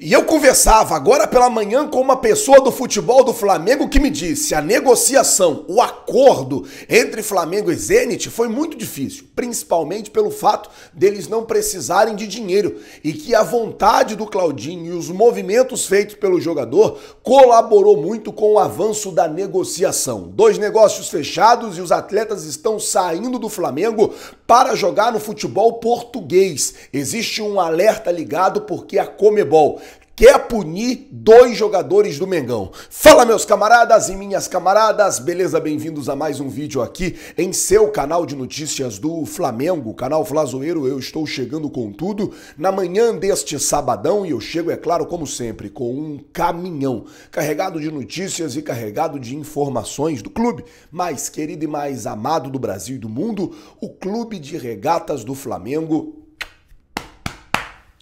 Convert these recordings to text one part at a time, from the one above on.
E eu conversava agora pela manhã com uma pessoa do futebol do Flamengo que me disse: a negociação, o acordo entre Flamengo e Zenit foi muito difícil, principalmente pelo fato deles não precisarem de dinheiro e que a vontade do Claudinho e os movimentos feitos pelo jogador colaborou muito com o avanço da negociação. Dois negócios fechados e os atletas estão saindo do Flamengo para jogar no futebol português. Existe um alerta ligado porque a Comebol quer punir dois jogadores do Mengão. Fala meus camaradas e minhas camaradas, beleza? Bem-vindos a mais um vídeo aqui em seu canal de notícias do Flamengo, canal Flazoeiro. Eu estou chegando com tudo na manhã deste sabadão e eu chego, é claro, como sempre, com um caminhão carregado de notícias e carregado de informações do clube mais querido e mais amado do Brasil e do mundo, o Clube de Regatas do Flamengo.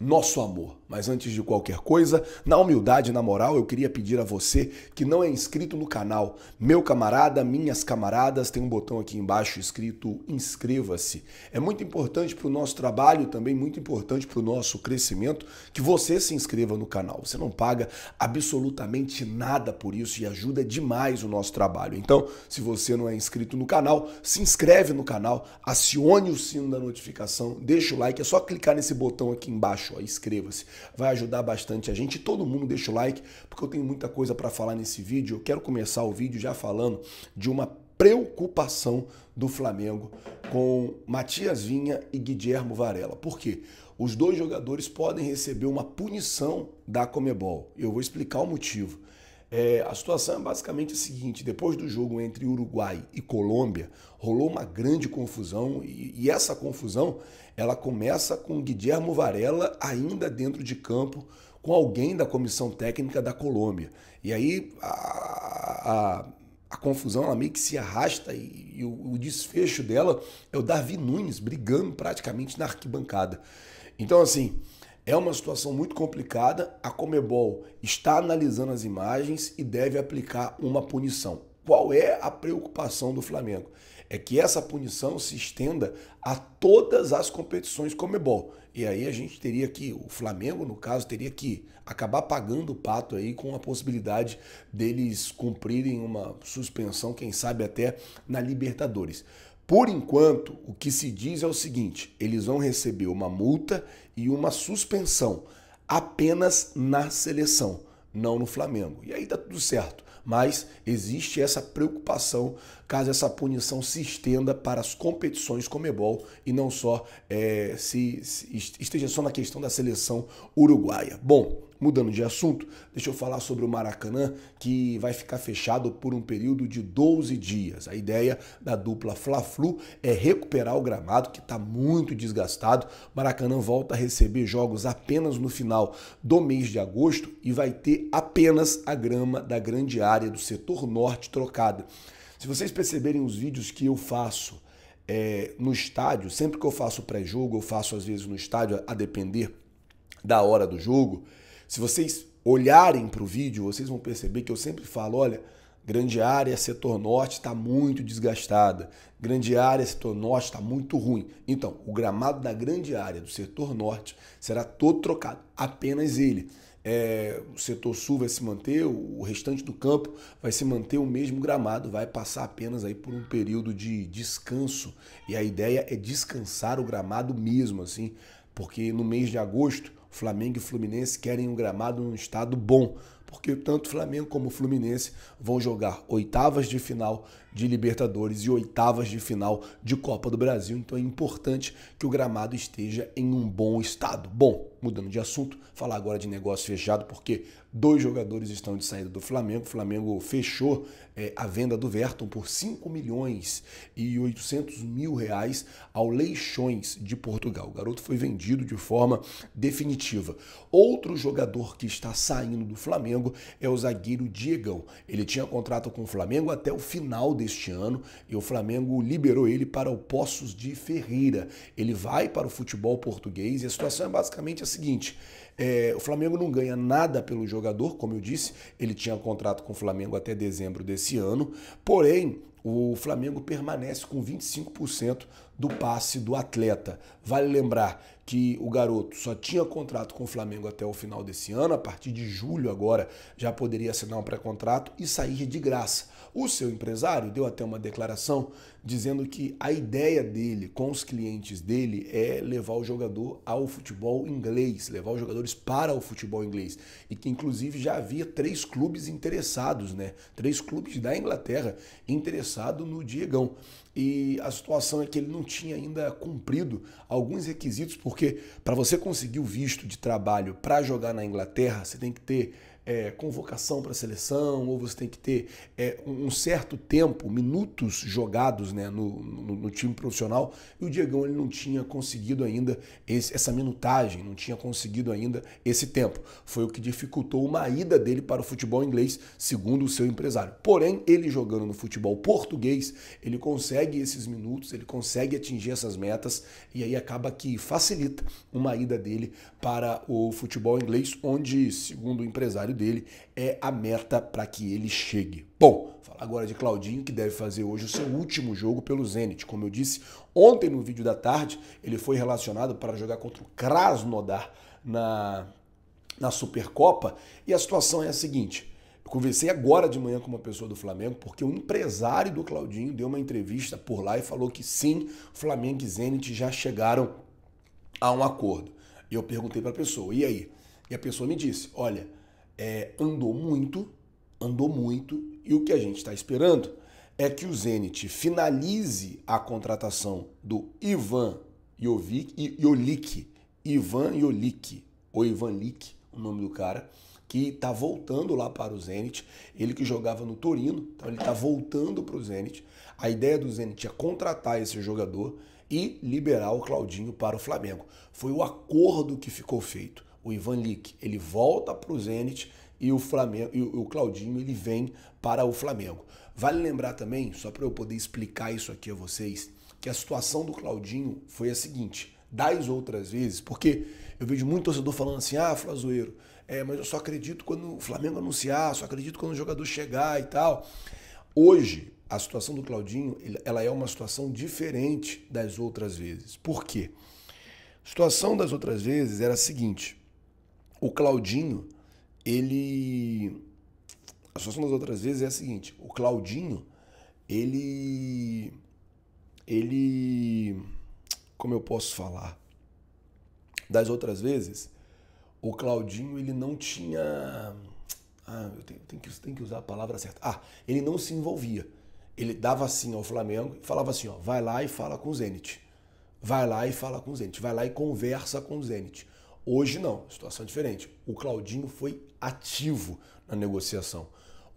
Nosso amor. Mas antes de qualquer coisa, na humildade e na moral, eu queria pedir a você que não é inscrito no canal, meu camarada, minhas camaradas, tem um botão aqui embaixo escrito inscreva-se. É muito importante para o nosso trabalho, também muito importante para o nosso crescimento, que você se inscreva no canal. Você não paga absolutamente nada por isso e ajuda demais o nosso trabalho. Então, se você não é inscrito no canal, se inscreve no canal, acione o sino da notificação, deixa o like, é só clicar nesse botão aqui embaixo, inscreva-se vai ajudar bastante a gente. Todo mundo deixa o like, porque eu tenho muita coisa para falar nesse vídeo. Eu quero começar o vídeo já falando de uma preocupação do Flamengo com Matias Vinha e Guilherme Varela. Por quê? Os dois jogadores podem receber uma punição da Comebol. Eu vou explicar o motivo. É, a situação é basicamente a seguinte: depois do jogo entre Uruguai e Colômbia, rolou uma grande confusão e, e essa confusão ela começa com Guilherme Varela ainda dentro de campo com alguém da comissão técnica da Colômbia. E aí a, a, a confusão ela meio que se arrasta e, e o, o desfecho dela é o Darwin Nunes brigando praticamente na arquibancada. Então, assim. É uma situação muito complicada. A Comebol está analisando as imagens e deve aplicar uma punição. Qual é a preocupação do Flamengo? É que essa punição se estenda a todas as competições Comebol. E aí a gente teria que, o Flamengo, no caso, teria que acabar pagando o pato aí com a possibilidade deles cumprirem uma suspensão, quem sabe até na Libertadores. Por enquanto, o que se diz é o seguinte: eles vão receber uma multa e uma suspensão apenas na seleção, não no Flamengo. E aí tá tudo certo mas existe essa preocupação caso essa punição se estenda para as competições Comebol e não só é, se, se esteja só na questão da seleção uruguaia. Bom, Mudando de assunto, deixa eu falar sobre o Maracanã, que vai ficar fechado por um período de 12 dias. A ideia da dupla Fla-Flu é recuperar o gramado, que está muito desgastado. Maracanã volta a receber jogos apenas no final do mês de agosto e vai ter apenas a grama da grande área área do setor norte trocada. Se vocês perceberem os vídeos que eu faço é, no estádio, sempre que eu faço pré-jogo, eu faço às vezes no estádio, a depender da hora do jogo. Se vocês olharem para o vídeo, vocês vão perceber que eu sempre falo: olha, grande área, setor norte está muito desgastada, grande área, setor norte está muito ruim. Então, o gramado da grande área do setor norte será todo trocado, apenas ele é, o setor sul vai se manter, o restante do campo vai se manter o mesmo gramado, vai passar apenas aí por um período de descanso. E a ideia é descansar o gramado mesmo, assim, porque no mês de agosto, Flamengo e Fluminense querem um gramado num estado bom porque tanto Flamengo como Fluminense vão jogar oitavas de final de Libertadores e oitavas de final de Copa do Brasil. Então é importante que o gramado esteja em um bom estado. Bom, mudando de assunto, falar agora de negócio fechado, porque dois jogadores estão de saída do Flamengo. O Flamengo fechou é, a venda do Verton por 5 milhões e 800 mil reais ao Leixões de Portugal. O garoto foi vendido de forma definitiva. Outro jogador que está saindo do Flamengo Flamengo é o zagueiro Diegão. Ele tinha contrato com o Flamengo até o final deste ano e o Flamengo liberou ele para o Poços de Ferreira. Ele vai para o futebol português e a situação é basicamente a seguinte: é, o Flamengo não ganha nada pelo jogador, como eu disse, ele tinha contrato com o Flamengo até dezembro desse ano, porém o Flamengo permanece com 25% do passe do atleta. Vale lembrar que o garoto só tinha contrato com o Flamengo até o final desse ano, a partir de julho agora já poderia assinar um pré-contrato e sair de graça. O seu empresário deu até uma declaração dizendo que a ideia dele com os clientes dele é levar o jogador ao futebol inglês, levar os jogadores para o futebol inglês. E que inclusive já havia três clubes interessados, né? Três clubes da Inglaterra interessados no Diegão. E a situação é que ele não tinha ainda cumprido alguns requisitos, porque para você conseguir o visto de trabalho para jogar na Inglaterra, você tem que ter é, convocação para a seleção, ou você tem que ter é, um certo tempo, minutos jogados né, no, no, no, time profissional, e o Diegão ele não tinha conseguido ainda esse, essa minutagem, não tinha conseguido ainda esse tempo. Foi o que dificultou uma ida dele para o futebol inglês, segundo o seu empresário. Porém, ele jogando no futebol português, ele consegue esses minutos, ele consegue atingir essas metas, e aí acaba que facilita uma ida dele para o futebol inglês, onde, segundo o empresário, dele é a meta para que ele chegue. Bom, falar agora de Claudinho, que deve fazer hoje o seu último jogo pelo Zenit. Como eu disse ontem no vídeo da tarde, ele foi relacionado para jogar contra o Krasnodar na, na Supercopa. E a situação é a seguinte: conversei agora de manhã com uma pessoa do Flamengo, porque o empresário do Claudinho deu uma entrevista por lá e falou que sim, Flamengo e Zenit já chegaram a um acordo. E eu perguntei para a pessoa, e aí? E a pessoa me disse: olha, é, andou muito, andou muito, e o que a gente está esperando é que o Zenit finalize a contratação do Ivan Jovic, Jolik, Ivan Jolik, ou Ivan Lik, o nome do cara, que está voltando lá para o Zenit, ele que jogava no Torino, então ele está voltando para o Zenit. A ideia do Zenit é contratar esse jogador e liberar o Claudinho para o Flamengo. Foi o acordo que ficou feito o Ivan Lick, ele volta para o Zenit e o Flamengo e o Claudinho ele vem para o Flamengo. Vale lembrar também, só para eu poder explicar isso aqui a vocês, que a situação do Claudinho foi a seguinte, das outras vezes, porque eu vejo muito torcedor falando assim: "Ah, Flazoeiro, é, mas eu só acredito quando o Flamengo anunciar, só acredito quando o jogador chegar e tal". Hoje, a situação do Claudinho, ela é uma situação diferente das outras vezes. Por quê? A situação das outras vezes era a seguinte: o Claudinho, ele. A situação das outras vezes é a seguinte: o Claudinho, ele. Ele. Como eu posso falar? Das outras vezes, o Claudinho, ele não tinha. Ah, eu tenho, tenho, que, tenho que usar a palavra certa. Ah, ele não se envolvia. Ele dava assim ao Flamengo e falava assim: ó, vai lá e fala com o Zenit. Vai lá e fala com o Zenit. Vai lá e conversa com o Zenit. Hoje não, situação diferente. O Claudinho foi ativo na negociação.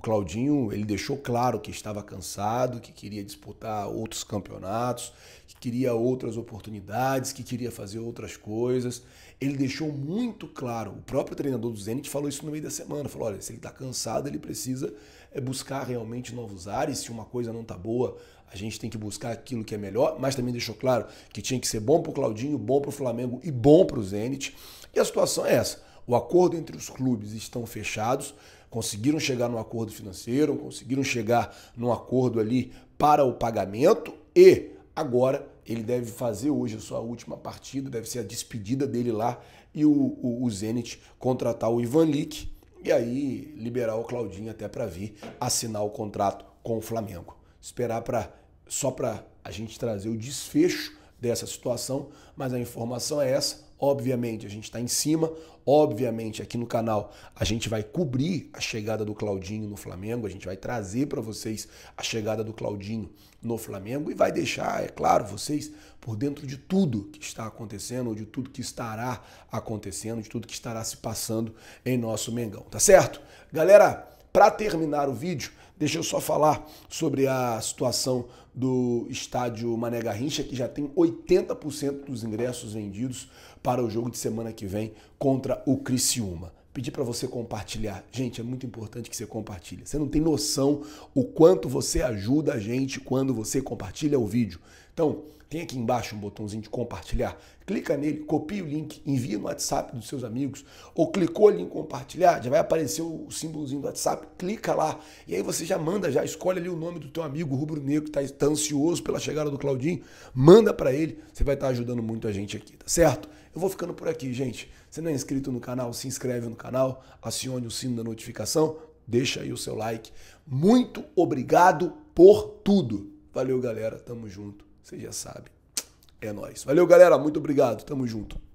O Claudinho, ele deixou claro que estava cansado, que queria disputar outros campeonatos, que queria outras oportunidades, que queria fazer outras coisas. Ele deixou muito claro, o próprio treinador do Zenit falou isso no meio da semana, falou, olha, se ele está cansado, ele precisa eh, buscar realmente novos ares, se uma coisa não está boa, a gente tem que buscar aquilo que é melhor, mas também deixou claro que tinha que ser bom para o Claudinho, bom para o Flamengo e bom para o Zenit. E a situação é essa, o acordo entre os clubes estão fechados, conseguiram chegar num acordo financeiro, conseguiram chegar num acordo ali para o pagamento e agora ele deve fazer hoje a sua última partida, deve ser a despedida dele lá e o, o, o Zenit contratar o Ivan Lick e aí liberar o Claudinho até para vir assinar o contrato com o Flamengo. Esperar para só para a gente trazer o desfecho dessa situação, mas a informação é essa. Obviamente, a gente está em cima. Obviamente, aqui no canal a gente vai cobrir a chegada do Claudinho no Flamengo. A gente vai trazer para vocês a chegada do Claudinho no Flamengo e vai deixar, é claro, vocês por dentro de tudo que está acontecendo, de tudo que estará acontecendo, de tudo que estará se passando em nosso Mengão, tá certo? Galera, para terminar o vídeo, Deixa eu só falar sobre a situação do estádio Mané Garrincha, que já tem 80% dos ingressos vendidos para o jogo de semana que vem contra o Criciúma pedir para você compartilhar. Gente, é muito importante que você compartilhe. Você não tem noção o quanto você ajuda a gente quando você compartilha o vídeo. Então, tem aqui embaixo um botãozinho de compartilhar. Clica nele, copia o link, envia no WhatsApp dos seus amigos. Ou clicou ali em compartilhar, já vai aparecer o símbolozinho do WhatsApp. Clica lá. E aí você já manda, já escolhe ali o nome do teu amigo rubro-negro que está tá ansioso pela chegada do Claudinho. Manda para ele. Você vai estar tá ajudando muito a gente aqui, tá certo? Eu vou ficando por aqui, gente. Se não é inscrito no canal, se inscreve no canal, acione o sino da notificação, deixa aí o seu like. Muito obrigado por tudo. Valeu, galera. Tamo junto. Você já sabe. É nós. Valeu, galera. Muito obrigado. Tamo junto.